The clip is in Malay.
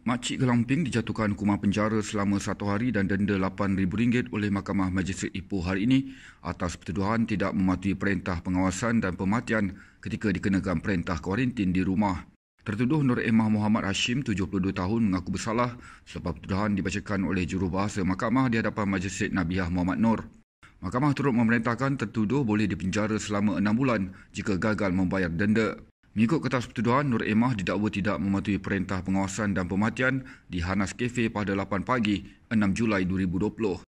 Makcik Gelamping dijatuhkan hukuman penjara selama satu hari dan denda RM8,000 oleh Mahkamah Majistret Ipoh hari ini atas pertuduhan tidak mematuhi perintah pengawasan dan pematian ketika dikenakan perintah kuarantin di rumah. Tertuduh Nur Emah Muhammad Hashim, 72 tahun, mengaku bersalah sebab pertuduhan dibacakan oleh jurubahasa mahkamah di hadapan Majistret Nabiah Muhammad Nur. Mahkamah turut memerintahkan tertuduh boleh dipenjara selama enam bulan jika gagal membayar denda. Mengikut kertas pertuduhan, Nur Emah didakwa tidak mematuhi perintah pengawasan dan pematian di Hanas Cafe pada 8 pagi 6 Julai 2020.